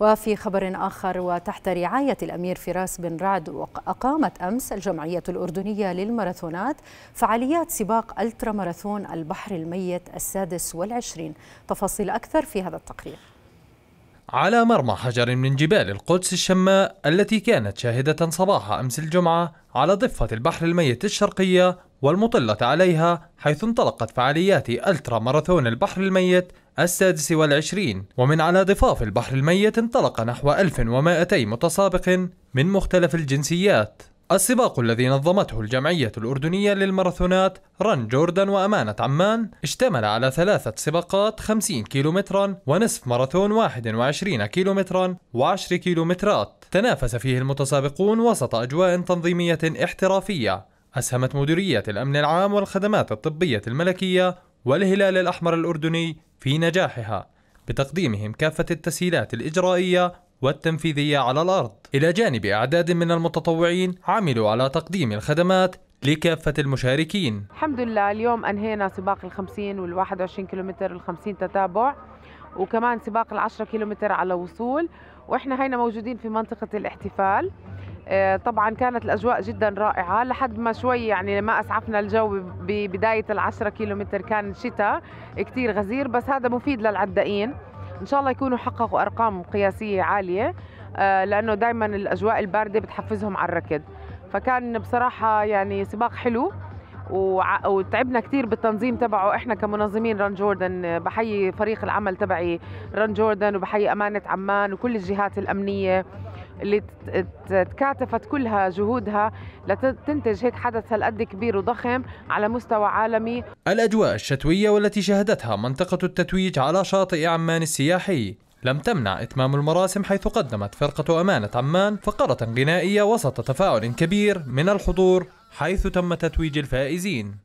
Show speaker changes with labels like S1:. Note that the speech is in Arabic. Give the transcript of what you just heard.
S1: وفي خبر آخر وتحت رعاية الأمير فراس بن رعد أقامت أمس الجمعية الأردنية للماراثونات فعاليات سباق ألترا ماراثون البحر الميت السادس والعشرين تفاصيل أكثر في هذا التقرير
S2: على مرمى حجر من جبال القدس الشماء التي كانت شاهدة صباح أمس الجمعة على ضفة البحر الميت الشرقية والمطلة عليها حيث انطلقت فعاليات ألترا ماراثون البحر الميت السادس والعشرين ومن على ضفاف البحر الميت انطلق نحو 1200 متسابق من مختلف الجنسيات السباق الذي نظمته الجمعية الأردنية للماراثونات رن جوردن وأمانة عمان اشتمل على ثلاثة سباقات 50 كيلومترا ونصف ماراثون 21 كيلومترا و10 كيلومترات تنافس فيه المتسابقون وسط أجواء تنظيمية احترافية أسهمت مديرية الأمن العام والخدمات الطبية الملكية والهلال الأحمر الأردني في نجاحها بتقديمهم كافة التسهيلات الإجرائية والتنفيذية على الأرض إلى جانب أعداد من المتطوعين عملوا على تقديم الخدمات لكافة المشاركين
S3: الحمد لله اليوم أنهينا سباق الخمسين والواحد وعشرين كيلومتر الخمسين تتابع وكمان سباق العشرة كيلومتر على وصول وإحنا هينا موجودين في منطقة الاحتفال آه، طبعا كانت الاجواء جدا رائعه لحد ما شوي يعني ما اسعفنا الجو ببدايه ال10 كيلومتر كان شتاء كثير غزير بس هذا مفيد للعدائين ان شاء الله يكونوا حققوا ارقام قياسيه عاليه آه، لانه دائما الاجواء البارده بتحفزهم على الركض فكان بصراحه يعني سباق حلو وتعبنا كثير بالتنظيم تبعه احنا كمنظمين ران جوردن آه، بحيي فريق العمل تبعي ران جوردن وبحيي امانه عمان وكل الجهات الامنيه اللي تكاتفت كلها جهودها لتنتج هيك حدث هالقد كبير وضخم على مستوى عالمي
S2: الأجواء الشتوية والتي شهدتها منطقة التتويج على شاطئ عمان السياحي لم تمنع إتمام المراسم حيث قدمت فرقة أمانة عمان فقرة غنائية وسط تفاعل كبير من الحضور حيث تم تتويج الفائزين